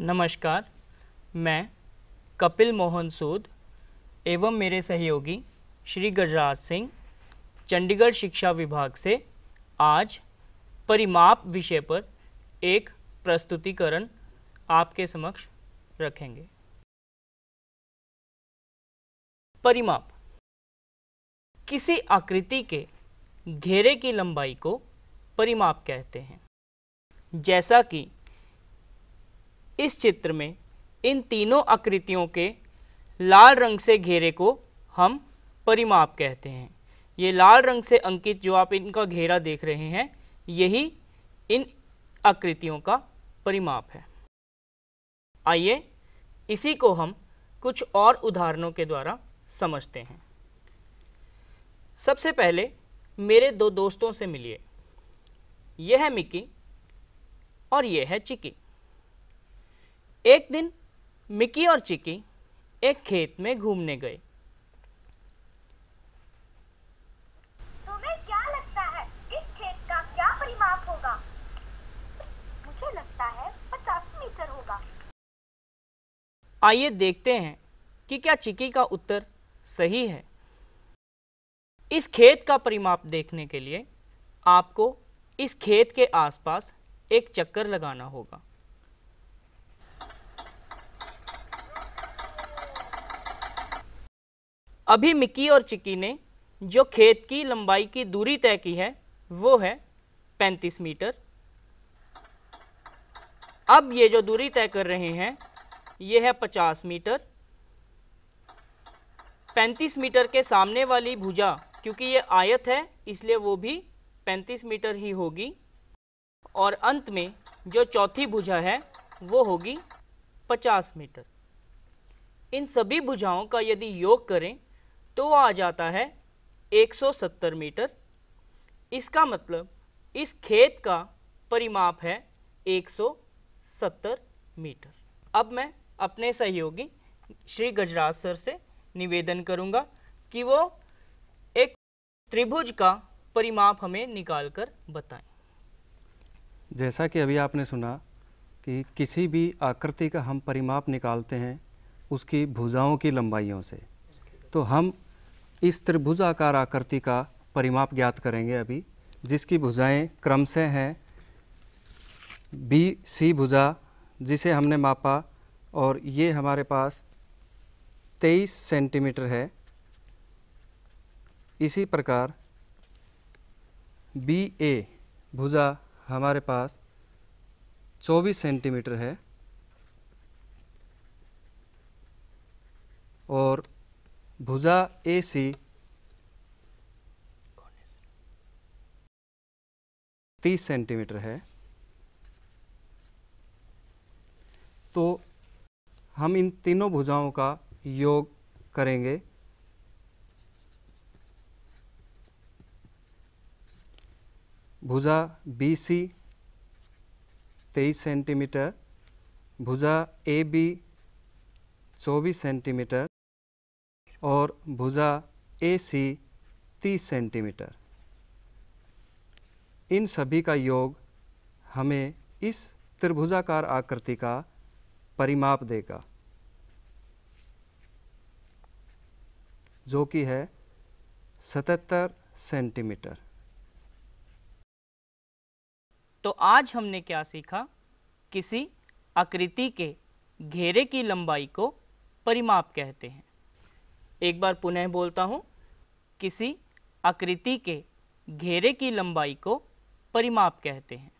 नमस्कार मैं कपिल मोहन सूद एवं मेरे सहयोगी श्री गजराज सिंह चंडीगढ़ शिक्षा विभाग से आज परिमाप विषय पर एक प्रस्तुतिकरण आपके समक्ष रखेंगे परिमाप किसी आकृति के घेरे की लंबाई को परिमाप कहते हैं जैसा कि इस चित्र में इन तीनों आकृतियों के लाल रंग से घेरे को हम परिमाप कहते हैं ये लाल रंग से अंकित जो आप इनका घेरा देख रहे हैं यही इन आकृतियों का परिमाप है आइए इसी को हम कुछ और उदाहरणों के द्वारा समझते हैं सबसे पहले मेरे दो दोस्तों से मिलिए यह है मिकी और यह है चिकी एक दिन मिकी और चिकी एक खेत में घूमने गए आइए देखते हैं कि क्या चिकी का उत्तर सही है इस खेत का परिमाप देखने के लिए आपको इस खेत के आसपास एक चक्कर लगाना होगा अभी मिकी और चिकी ने जो खेत की लंबाई की दूरी तय की है वो है 35 मीटर अब ये जो दूरी तय कर रहे हैं ये है 50 मीटर 35 मीटर के सामने वाली भुजा क्योंकि ये आयत है इसलिए वो भी 35 मीटर ही होगी और अंत में जो चौथी भुजा है वो होगी 50 मीटर इन सभी भुजाओं का यदि योग करें तो आ जाता है 170 मीटर इसका मतलब इस खेत का परिमाप है 170 मीटर अब मैं अपने सहयोगी श्री गजराज सर से निवेदन करूंगा कि वो एक त्रिभुज का परिमाप हमें निकाल कर बताएं जैसा कि अभी आपने सुना कि किसी भी आकृति का हम परिमाप निकालते हैं उसकी भुजाओं की लंबाइयों से तो हम इस त्रिभुजाकार आकृति का परिमाप ज्ञात करेंगे अभी जिसकी भुजाएं क्रम से हैं बी सी भुजा जिसे हमने मापा और ये हमारे पास 23 सेंटीमीटर है इसी प्रकार बी ए भुजा हमारे पास 24 सेंटीमीटर है और भुजा ए सी तीस सेंटीमीटर है तो हम इन तीनों भुजाओं का योग करेंगे भुजा बी सी तेईस सेंटीमीटर भुजा ए बी चौबीस सेंटीमीटर और भुजा ए सी तीस सेंटीमीटर इन सभी का योग हमें इस त्रिभुजाकार आकृति का परिमाप देगा जो कि है सतहत्तर सेंटीमीटर तो आज हमने क्या सीखा किसी आकृति के घेरे की लंबाई को परिमाप कहते हैं एक बार पुनः बोलता हूँ किसी आकृति के घेरे की लंबाई को परिमाप कहते हैं